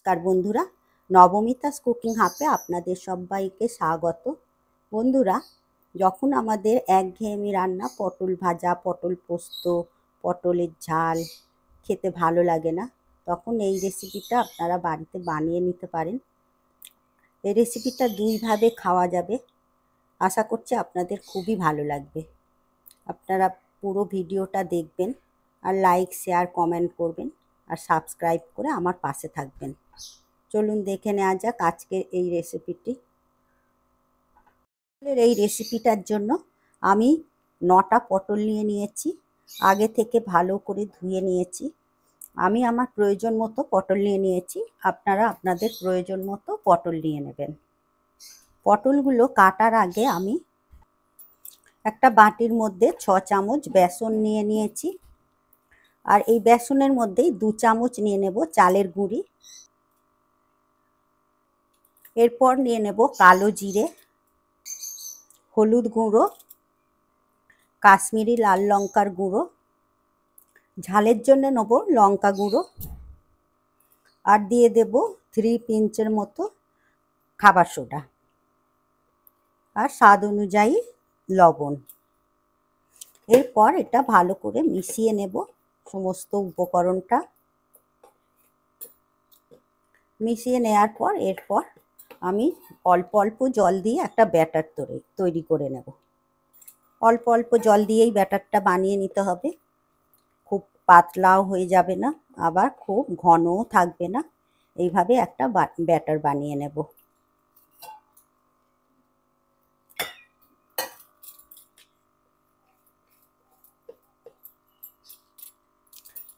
নমস্কার বন্ধুরা নবমিতাস কুকিং হাফে আপনাদের সবাইকে স্বাগত বন্ধুরা যখন আমাদের একঘেয়েমি রান্না পটল ভাজা পটল পোস্ত পটলের ঝাল খেতে ভালো লাগে না তখন এই রেসিপিটা আপনারা বাড়িতে বানিয়ে নিতে পারেন এই রেসিপিটা দুইভাবে খাওয়া যাবে আশা করছি আপনাদের খুবই ভালো লাগবে আপনারা পুরো ভিডিওটা দেখবেন আর লাইক শেয়ার কমেন্ট করবেন আর সাবস্ক্রাইব করে আমার পাশে থাকবেন চলুন দেখে নেওয়া যাক আজকের এই রেসিপিটি এই রেসিপিটার জন্য আমি নটা পটল নিয়ে নিয়েছি আগে থেকে ভালো করে ধুয়ে নিয়েছি আমি আমার প্রয়োজন মতো পটল নিয়ে নিয়েছি আপনারা আপনাদের প্রয়োজন মতো পটল নিয়ে নেবেন পটলগুলো কাটার আগে আমি একটা বাটির মধ্যে ছ চামচ বেসন নিয়ে নিয়েছি আর এই বেসনের মধ্যেই দু চামচ নিয়ে নেব চালের গুঁড়ি এরপর নিয়ে নেব কালো জিরে হলুদ গুঁড়ো কাশ্মীরি লাল লঙ্কার গুঁড়ো ঝালের জন্য নেব লঙ্কা গুঁড়ো আর দিয়ে দেব থ্রি পিঞ্চের মতো খাবার সোডা আর স্বাদ অনুযায়ী লবণ এরপর এটা ভালো করে মিশিয়ে নেব সমস্ত উপকরণটা মিশিয়ে নেওয়ার পর এরপর আমি অল্প অল্প জল দিয়ে একটা ব্যাটার তৈরি তৈরি করে নেব অল্প অল্প জল দিয়েই ব্যাটারটা বানিয়ে নিতে হবে খুব পাতলাও হয়ে যাবে না আবার খুব ঘনও থাকবে না এইভাবে একটা ব্যাটার বানিয়ে নেব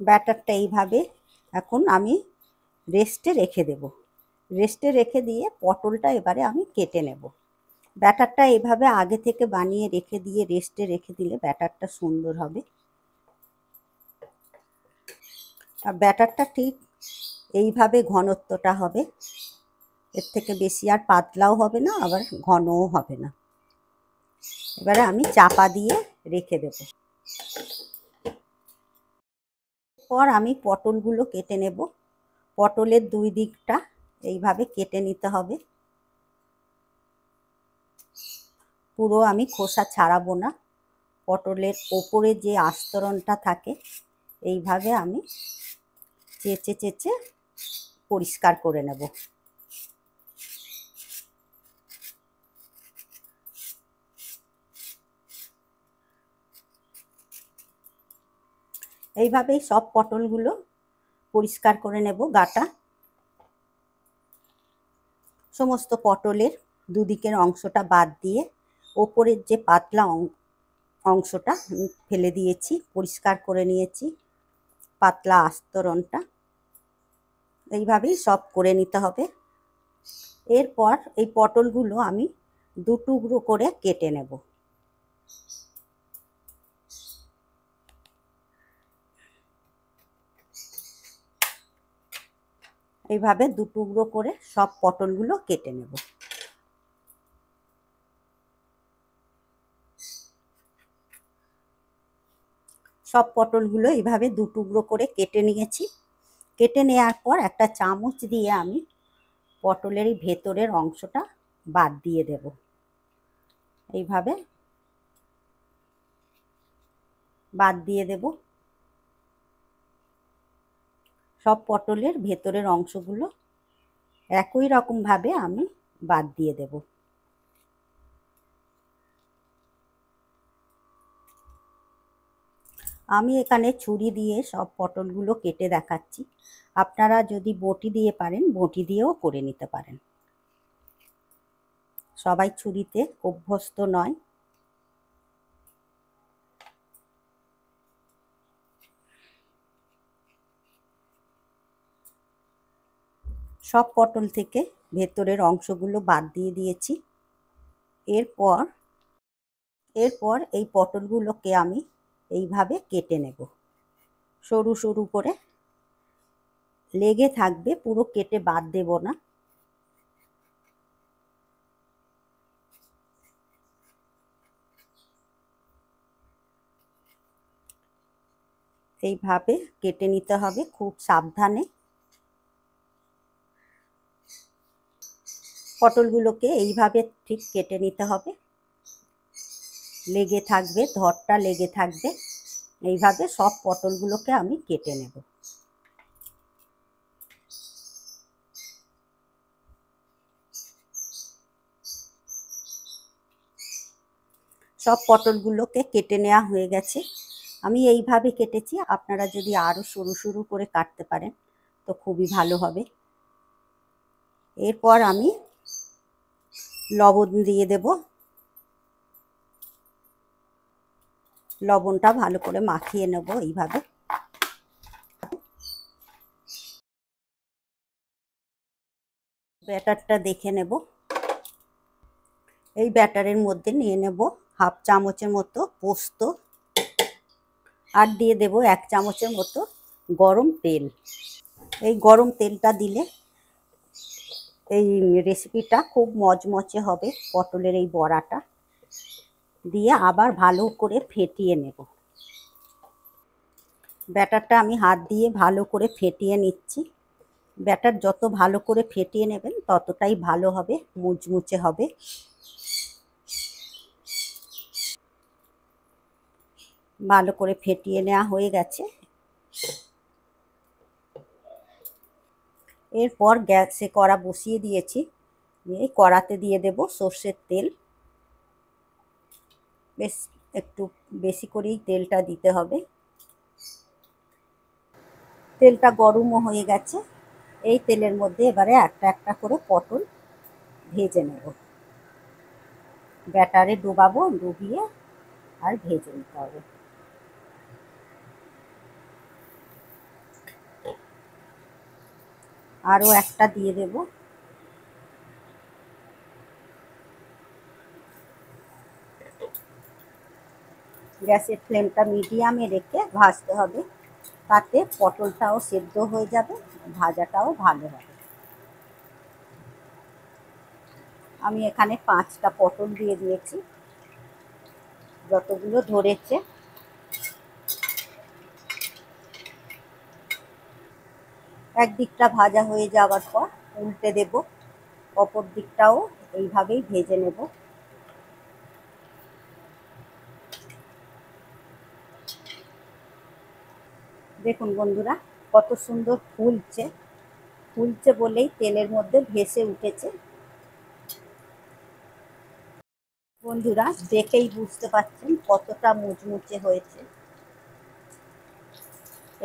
ব্যাটারটা এইভাবে এখন আমি রেস্টে রেখে দেবো রেস্টে রেখে দিয়ে পটলটা এবারে আমি কেটে নেব ব্যাটারটা এভাবে আগে থেকে বানিয়ে রেখে দিয়ে রেস্টে রেখে দিলে ব্যাটারটা সুন্দর হবে আর ব্যাটারটা ঠিক এইভাবে ঘনত্বটা হবে এর থেকে বেশি আর পাতলাও হবে না আবার ঘনও হবে না এবারে আমি চাপা দিয়ে রেখে দেব পর আমি পটলগুলো কেটে নেব পটলের দুই দিকটা এইভাবে কেটে নিতে হবে পুরো আমি খোসা ছাড়াবো না পটলের ওপরে যে আস্তরণটা থাকে এইভাবে আমি চেচে চেচে পরিষ্কার করে নেব এইভাবেই সব পটলগুলো পরিষ্কার করে নেব গাটা সমস্ত পটলের দুদিকের অংশটা বাদ দিয়ে ওপরের যে পাতলা অংশটা ফেলে দিয়েছি পরিষ্কার করে নিয়েছি পাতলা আস্তরণটা এইভাবেই সব করে নিতে হবে এরপর এই পটলগুলো আমি দু টুকরো করে কেটে নেব এইভাবে দু টুকরো করে সব পটলগুলো কেটে নেব সব পটলগুলো এইভাবে দু টুকরো করে কেটে নিয়েছি কেটে নেওয়ার পর একটা চামচ দিয়ে আমি পটলের ভেতরের অংশটা বাদ দিয়ে দেব এইভাবে বাদ দিয়ে দেবো সব পটলের ভেতরের অংশগুলো একই রকমভাবে আমি বাদ দিয়ে দেব আমি এখানে ছুরি দিয়ে সব পটলগুলো কেটে দেখাচ্ছি আপনারা যদি বটি দিয়ে পারেন বটি দিয়েও করে নিতে পারেন সবাই ছুরিতে অভ্যস্ত নয় সব পটল থেকে ভেতরের অংশগুলো বাদ দিয়ে দিয়েছি এরপর এরপর এই পটলগুলোকে আমি এইভাবে কেটে নেব সরু সরু করে লেগে থাকবে পুরো কেটে বাদ দেব না এইভাবে কেটে নিতে হবে খুব সাবধানে পটলগুলোকে এইভাবে ঠিক কেটে নিতে হবে লেগে থাকবে ধরটা লেগে থাকবে এইভাবে সব পটলগুলোকে আমি কেটে নেব সব পটলগুলোকে কেটে নেওয়া হয়ে গেছে আমি এইভাবে কেটেছি আপনারা যদি আরও সরু সরু করে কাটতে পারেন তো খুবই ভালো হবে এরপর আমি লবণ দিয়ে দেব লবণটা ভালো করে মাখিয়ে নেব এইভাবে ব্যাটারটা দেখে নেব এই ব্যাটারের মধ্যে নিয়ে নেব হাফ চামচের মতো পোস্ত আর দিয়ে দেব এক চামচের মতো গরম তেল এই গরম তেলটা দিলে এই রেসিপিটা খুব মজমচে হবে পটলের এই বড়াটা দিয়ে আবার ভালো করে ফেটিয়ে নেব ব্যাটারটা আমি হাত দিয়ে ভালো করে ফেটিয়ে নিচ্ছি ব্যাটার যত ভালো করে ফেটিয়ে নেবেন ততটাই ভালো হবে মুচমুচে হবে ভালো করে ফেটিয়ে নেওয়া হয়ে গেছে এরপর গ্যাসে কড়া বসিয়ে দিয়েছি এই কড়াতে দিয়ে দেব সর্ষের তেল বেশ একটু বেশি করেই তেলটা দিতে হবে তেলটা গরমও হয়ে গেছে এই তেলের মধ্যে এবারে একটা একটা করে পটল ভেজে নেব ব্যাটারে ডোবাবো ডুবিয়ে আর ভেজে নিতে হবে আরও একটা দিয়ে দেব গ্যাসের ফ্লেমটা মিডিয়ামে রেখে ভাজতে হবে তাতে পটলটাও সেদ্ধ হয়ে যাবে ভাজাটাও ভালো হবে আমি এখানে পাঁচটা পটল দিয়ে দিয়েছি যতগুলো ধরেছে একদিকটা ভাজা হয়ে যাওয়ার পর উল্টে দেব অপর দিকটাও এইভাবেই ভেজে নেব দেখুন বন্ধুরা কত সুন্দর ফুলছে ফুলছে বলেই তেলের মধ্যে ভেসে উঠেছে বন্ধুরা দেখেই বুঝতে পারছেন কতটা মুচমুচে হয়েছে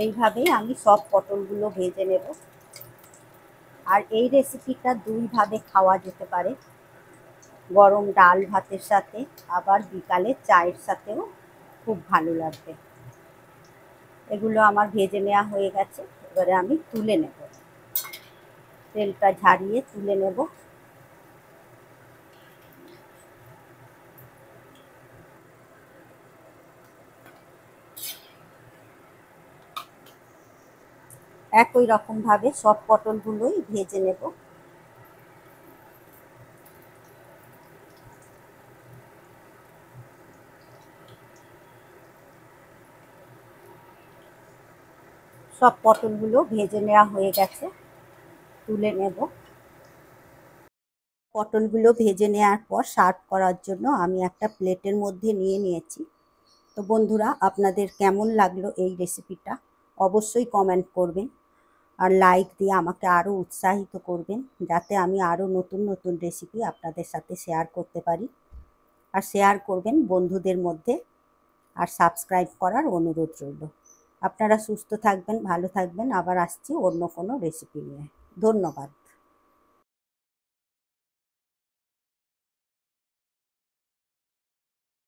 এইভাবেই আমি সব পটলগুলো ভেজে নেব আর এই রেসিপিটা দুইভাবে খাওয়া যেতে পারে গরম ডাল ভাতের সাথে আবার বিকালে চায়ের সাথেও খুব ভালো লাগবে এগুলো আমার ভেজে নেওয়া হয়ে গেছে এবারে আমি তুলে নেব তেলটা ঝাড়িয়ে তুলে নেব একই রকমভাবে সব পটলগুলোই ভেজে নেব সব পটলগুলো ভেজে নেওয়া হয়ে গেছে তুলে নেব পটলগুলো ভেজে নেওয়ার পর সার্ভ করার জন্য আমি একটা প্লেটের মধ্যে নিয়ে নিয়েছি তো বন্ধুরা আপনাদের কেমন লাগলো এই রেসিপিটা অবশ্যই কমেন্ট করবেন আর লাইক দিয়ে আমাকে আরও উৎসাহিত করবেন যাতে আমি আরও নতুন নতুন রেসিপি আপনাদের সাথে শেয়ার করতে পারি আর শেয়ার করবেন বন্ধুদের মধ্যে আর সাবস্ক্রাইব করার অনুরোধ রইল আপনারা সুস্থ থাকবেন ভালো থাকবেন আবার আসছি অন্য কোনো রেসিপি নিয়ে ধন্যবাদ